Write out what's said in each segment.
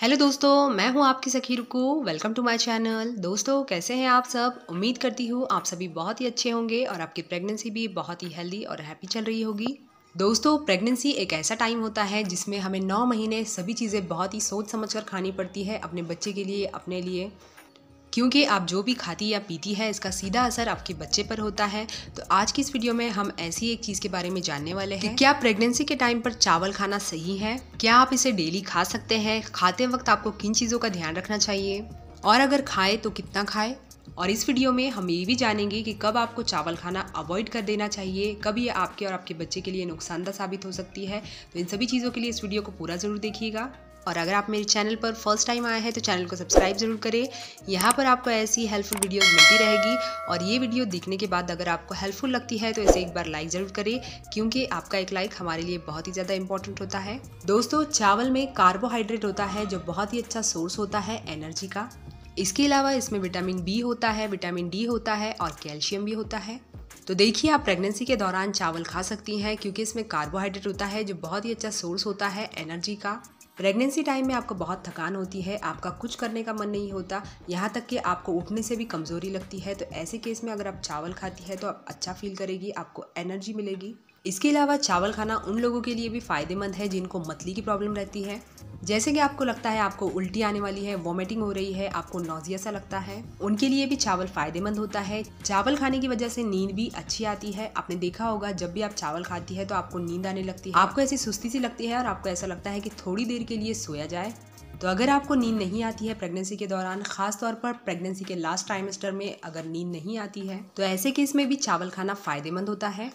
hello दोस्तों मैं हूं आपकी सखी को वेलकम टू माय चैनल दोस्तों कैसे हैं आप सब उम्मीद करती हूँ आप सभी बहुत ही अच्छे होंगे और आपकी प्रेगनेंसी भी बहुत ही हेल्दी और हैप्पी चल रही होगी दोस्तों प्रेगनेंसी एक ऐसा टाइम होता है जिसमें हमें नौ महीने सभी चीज़ें बहुत ही सोच समझ कर खानी पड़ती है अपने बच्चे के लिए अपने लिए क्योंकि आप जो भी खाती या पीती है इसका सीधा असर आपके बच्चे पर होता है तो आज की इस वीडियो में हम ऐसी एक चीज़ के बारे में जानने वाले हैं क्या प्रेगनेंसी के टाइम पर चावल खाना सही है क्या आप इसे डेली खा सकते हैं खाते वक्त आपको किन चीज़ों का ध्यान रखना चाहिए और अगर खाएं तो कितना खाए और इस वीडियो में हम ये भी जानेंगे कि कब आपको चावल खाना अवॉइड कर देना चाहिए कब ये आपके और आपके बच्चे के लिए नुकसानदा साबित हो सकती है तो इन सभी चीज़ों के लिए इस वीडियो को पूरा ज़रूर देखिएगा और अगर आप मेरे चैनल पर फर्स्ट टाइम आए हैं तो चैनल को सब्सक्राइब जरूर करें यहाँ पर आपको ऐसी हेल्पफुल वीडियो मिलती रहेगी और ये वीडियो देखने के बाद अगर आपको हेल्पफुल लगती है तो इसे एक बार लाइक ज़रूर करें क्योंकि आपका एक लाइक हमारे लिए बहुत ही ज़्यादा इंपॉर्टेंट होता है दोस्तों चावल में कार्बोहाइड्रेट होता है जो बहुत ही अच्छा सोर्स होता है एनर्जी का इसके अलावा इसमें विटामिन बी होता है विटामिन डी होता है और कैल्शियम भी होता है तो देखिए आप प्रेगनेंसी के दौरान चावल खा सकती हैं क्योंकि इसमें कार्बोहाइड्रेट होता है जो बहुत ही अच्छा सोर्स होता है एनर्जी का प्रेगनेंसी टाइम में आपको बहुत थकान होती है आपका कुछ करने का मन नहीं होता यहाँ तक कि आपको उठने से भी कमज़ोरी लगती है तो ऐसे केस में अगर आप चावल खाती है तो आप अच्छा फील करेगी आपको एनर्जी मिलेगी इसके अलावा चावल खाना उन लोगों के लिए भी फ़ायदेमंद है जिनको मतली की प्रॉब्लम रहती है जैसे कि आपको लगता है आपको उल्टी आने वाली है वॉमिटिंग हो रही है आपको नोजिया सा लगता है उनके लिए भी चावल फायदेमंद होता है चावल खाने की वजह से नींद भी अच्छी आती है आपने देखा होगा जब भी आप चावल खाती है तो आपको नींद आने लगती है आपको ऐसी सुस्ती सी लगती है और आपको ऐसा लगता है कि थोड़ी देर के लिए सोया जाए तो अगर आपको नींद नहीं आती है प्रेगनेंसी के दौरान खास तौर पर प्रेगनेंसी के लास्ट ट्राइमेस्टर में अगर नींद नहीं आती है तो ऐसे केस में भी चावल खाना फायदेमंद होता है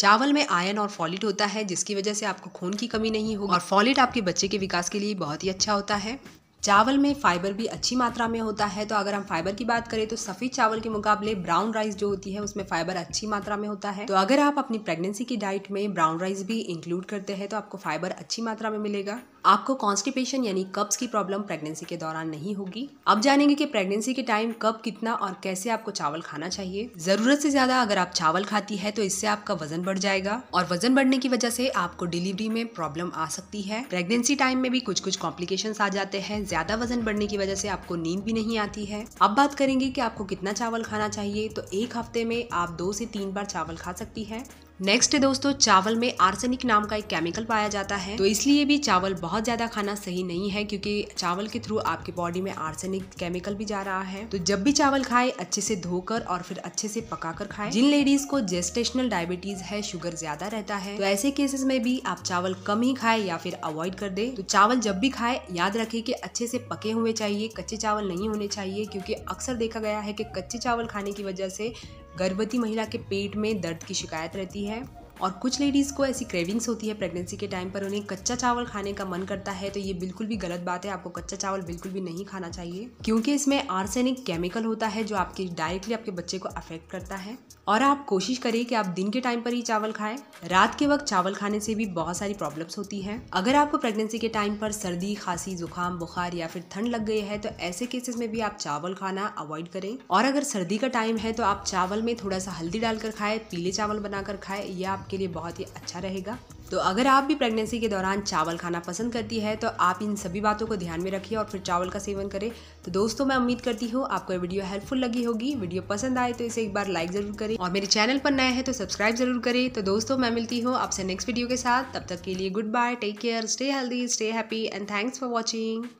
चावल में आयन और फॉलिट होता है जिसकी वजह से आपको खून की कमी नहीं होगी और फॉलिट आपके बच्चे के विकास के लिए बहुत ही अच्छा होता है चावल में फाइबर भी अच्छी मात्रा में होता है तो अगर हम फाइबर की बात करें तो सफ़ेद चावल के मुकाबले ब्राउन राइस जो होती है उसमें फाइबर अच्छी मात्रा में होता है तो अगर आप अपनी प्रेगनेंसी की डाइट में ब्राउन राइस भी इंक्लूड करते हैं तो आपको फाइबर अच्छी मात्रा में मिलेगा आपको कॉन्स्टिपेशन यानी कब्स की प्रॉब्लम प्रेगनेंसी के दौरान नहीं होगी अब जानेंगे कि प्रेगनेंसी के टाइम कब कितना और कैसे आपको चावल खाना चाहिए जरूरत से ज्यादा अगर आप चावल खाती है तो इससे आपका वजन बढ़ जाएगा और वजन बढ़ने की वजह से आपको डिलीवरी में प्रॉब्लम आ सकती है प्रेगनेंसी टाइम में भी कुछ कुछ कॉम्प्लिकेशन आ जाते हैं ज्यादा वजन बढ़ने की वजह से आपको नींद भी नहीं आती है अब बात करेंगे कि आपको कितना चावल खाना चाहिए तो एक हफ्ते में आप दो से तीन बार चावल खा सकती है नेक्स्ट दोस्तों चावल में आर्सेनिक नाम का एक केमिकल पाया जाता है तो इसलिए भी चावल बहुत ज्यादा खाना सही नहीं है क्योंकि चावल के थ्रू आपके बॉडी में आर्सेनिक केमिकल भी जा रहा है तो जब भी चावल खाए अच्छे से धोकर और फिर अच्छे से पकाकर खाए जिन लेडीज को जेस्टेशनल डायबिटीज है शुगर ज्यादा रहता है तो ऐसे केसेस में भी आप चावल कम ही खाए या फिर अवॉइड कर दे तो चावल जब भी खाए याद रखे की अच्छे से पके हुए चाहिए कच्चे चावल नहीं होने चाहिए क्योंकि अक्सर देखा गया है की कच्चे चावल खाने की वजह से गर्भवती महिला के पेट में दर्द की शिकायत रहती है और कुछ लेडीज़ को ऐसी क्रेविंग्स होती है प्रेगनेंसी के टाइम पर उन्हें कच्चा चावल खाने का मन करता है तो ये बिल्कुल भी गलत बात है आपको कच्चा चावल बिल्कुल भी नहीं खाना चाहिए क्योंकि इसमें आर्सेनिक केमिकल होता है जो आपके डायरेक्टली आपके बच्चे को अफेक्ट करता है और आप कोशिश करें कि आप दिन के टाइम पर ही चावल खाएं रात के वक्त चावल खाने से भी बहुत सारी प्रॉब्लम्स होती हैं अगर आपको प्रेगनेंसी के टाइम पर सर्दी खांसी जुकाम बुखार या फिर ठंड लग गई है तो ऐसे केसेस में भी आप चावल खाना अवॉइड करें और अगर सर्दी का टाइम है तो आप चावल में थोड़ा सा हल्दी डालकर खाएं पीले चावल बनाकर खाएं या आप आपके लिए बहुत ही अच्छा रहेगा तो अगर आप भी प्रेगनेंसी के दौरान चावल खाना पसंद करती है तो आप इन सभी बातों को ध्यान में रखिए और फिर चावल का सेवन करें तो दोस्तों मैं उम्मीद करती हूँ आपको ये वीडियो हेल्पफुल लगी होगी वीडियो पसंद आए तो इसे एक बार लाइक जरूर करें और मेरे चैनल पर नए हैं तो सब्सक्राइब जरूर करें तो दोस्तों मैं मिलती हूँ आपसे नेक्स्ट वीडियो के साथ तब तक के लिए good bye take care stay healthy stay happy and thanks for watching